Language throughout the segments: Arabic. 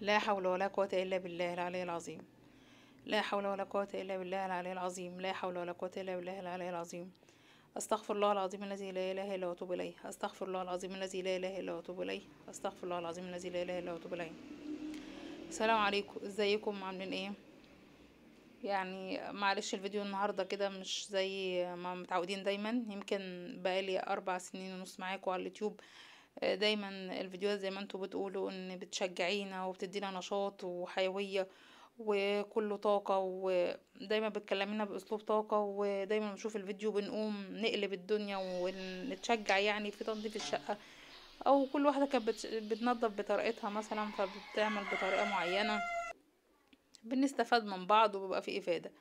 لا حول ولا قوة إلا بالله العلي العظيم لا حول ولا قوة إلا بالله العلي العظيم لا حول ولا قوة إلا بالله العلي العظيم أستغفر الله العظيم الذي لا إله إلا وأتوب إليه أستغفر الله العظيم الذي لا إله إلا وأتوب إليه أستغفر الله العظيم الذي لا إله إلا وأتوب إليه السلام عليكم ازيكم عاملين ايه يعني معلش الفيديو النهارده كده مش زي ما متعودين دايما يمكن بقالي اربع سنين ونص معاكم على اليوتيوب دايما الفيديوهات زي ما انتوا بتقولوا ان بتشجعينا وبتدينا نشاط وحيوية وكله طاقة ودايما بتكلمينا باسلوب طاقة ودايما بنشوف الفيديو بنقوم نقلب الدنيا ونتشجع يعني في تنظيف الشقة او كل واحدة كانت بتنظف بطريقتها مثلا فبتعمل بطريقة معينة بنستفاد من بعض وبيبقى في افادة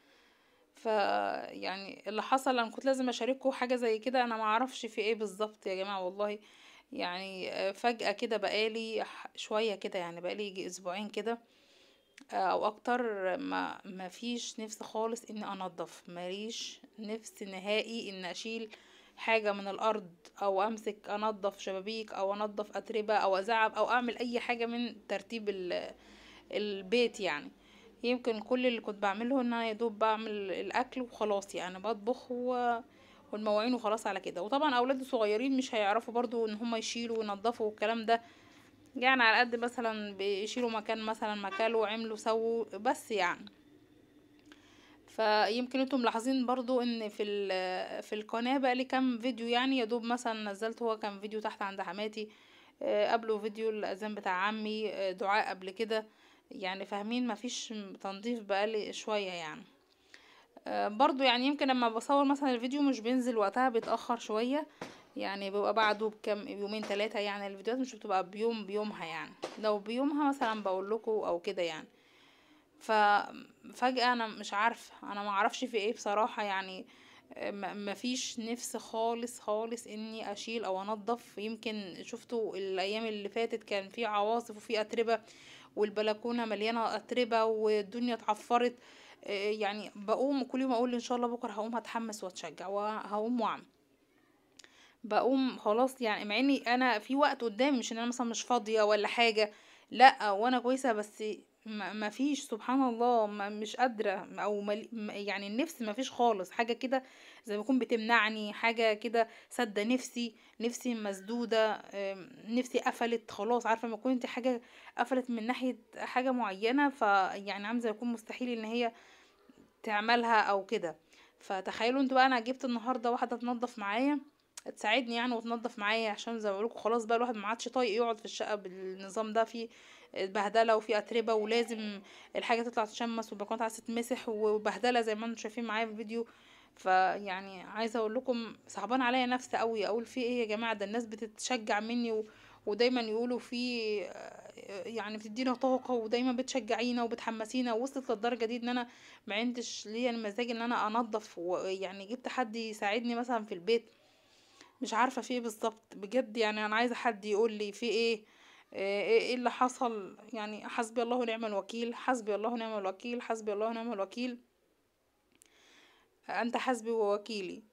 يعني اللي حصل انا كنت لازم اشارككم حاجة زي كده انا معرفش في ايه بالظبط يا جماعة والله يعني آه، فجأة كده بقالي شوية كده يعني بقالي يجي اسبوعين كده آه، او اكتر ما ما فيش نفس خالص اني انضف ماليش نفس نهائي ان اشيل حاجه من الارض او امسك انضف شبابيك او انضف اتربه او ازعب او اعمل اي حاجه من ترتيب البيت يعني يمكن كل اللي كنت بعمله ان انا يدوب بعمل الاكل وخلاص يعني بطبخ و والمواعين وخلاص على كده وطبعا اولاد الصغيرين مش هيعرفوا برضو ان هم يشيلوا وينضفوا والكلام ده يعني على قد مثلا بيشيلوا مكان مثلا مكانه عملوا سووا بس يعني فيمكن انتم ملاحظين برضو ان في في القناه بقى لي كام فيديو يعني يا دوب مثلا نزلت هو كام فيديو تحت عند حماتي آه، قبله فيديو الاذان بتاع عمي آه، دعاء قبل كده يعني فاهمين مفيش تنظيف بقالي شويه يعني آه، برضو يعني يمكن لما بصور مثلا الفيديو مش بينزل وقتها بيتأخر شوية يعني بيبقى بعده بكم يومين ثلاثة يعني الفيديوهات مش بتبقى بيوم بيومها يعني لو بيومها مثلا بقول لكم او كده يعني ففجأة انا مش عارفة انا ما اعرفش في ايه بصراحة يعني مفيش نفس خالص خالص اني اشيل او انضف يمكن شفتوا الايام اللي فاتت كان في عواصف وفي اتربة والبلكونه مليانه اتربه والدنيا اتعفرت آه، يعني بقوم كل يوم اقول ان شاء الله بكره هقوم هتحمس واتشجع وهقوم واعمل بقوم خلاص يعني مع اني انا في وقت قدامي مش ان انا مثلا مش فاضيه ولا حاجه لا وانا كويسه بس ما فيش سبحان الله ما مش قادره او مل... يعني النفس ما فيش خالص حاجه كده زي ما يكون بتمنعني حاجه كده سد نفسي نفسي مسدوده نفسي قفلت خلاص عارفه ما كنت حاجه قفلت من ناحيه حاجه معينه فيعني عامله زي يكون مستحيل ان هي تعملها او كده فتخيلوا انتوا بقى انا جبت النهارده واحده تنظف معايا تساعدني يعني وتنظف معايا عشان زي ما بقولكوا خلاص بقى الواحد ما عادش طايق يقعد في الشقه بالنظام ده في بهدله وفي اتربه ولازم الحاجه تطلع تشمس والبلكونات عايزه تتمسح وبهدله زي ما انتم شايفين معايا في الفيديو فيعني عايزه اقول لكم صعبان عليا نفسي قوي اقول في ايه يا جماعه ده الناس بتتشجع مني و... ودايما يقولوا في يعني بتدينا طاقه ودايما بتشجعينا وبتحمسينا وصلت للدرجه دي ان انا ما عنديش ليا المزاج ان انا انظف ويعني جبت حد يساعدني مثلا في البيت مش عارفه في ايه بالظبط بجد يعني انا عايزه حد يقول لي في ايه آه، ايه اللي حصل يعني حسبي الله ونعم الوكيل حسبي الله ونعم الوكيل حسبي الله ونعم الوكيل انت حسبي ووكيلي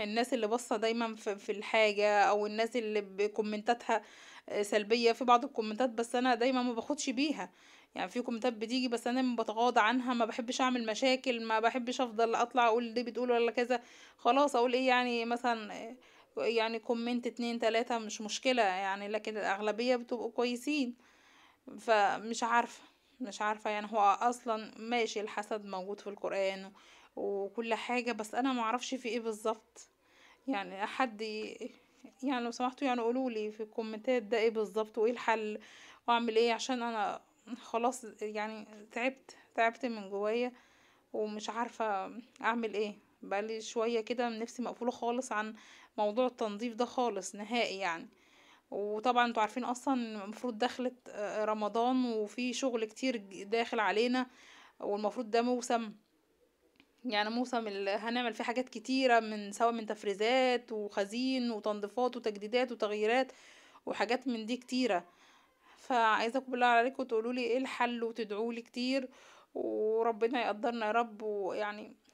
الناس اللي بصة دايما في الحاجه او الناس اللي بكومنتاتها آه، سلبيه في بعض الكومنتات بس انا دايما ما باخدش بيها يعني في كومنتات بتيجي بس انا بتغاضى عنها ما بحبش اعمل مشاكل ما بحبش افضل اطلع اقول دي بتقول ولا كذا خلاص اقول ايه يعني مثلا يعني كومنت اتنين تلاتة مش مشكلة يعني لكن الاغلبية بتبقوا كويسين فمش عارفة مش عارفة يعني هو اصلا ماشي الحسد موجود في القرآن وكل حاجة بس انا معرفش في ايه بالظبط يعني حد يعني لو سمحتوا يعني قولولي في الكومنتات ده ايه بالظبط وايه الحل واعمل ايه عشان انا خلاص يعني تعبت تعبت من جوايا ومش عارفة اعمل ايه بقالي شوية كده نفسي مقفولة خالص عن موضوع التنظيف ده خالص نهائي يعني وطبعا انتوا عارفين اصلا المفروض دخلت آه، رمضان وفي شغل كتير داخل علينا والمفروض ده موسم يعني موسم هنعمل فيه حاجات كتيرة من سواء من تفريزات وخزين وتنظيفات وتجديدات وتغييرات وحاجات من دي كتيرة فعايزاكم بالله عليكم تقولوا لي ايه الحل وتدعوا لي كتير وربنا يقدرنا يا رب ويعني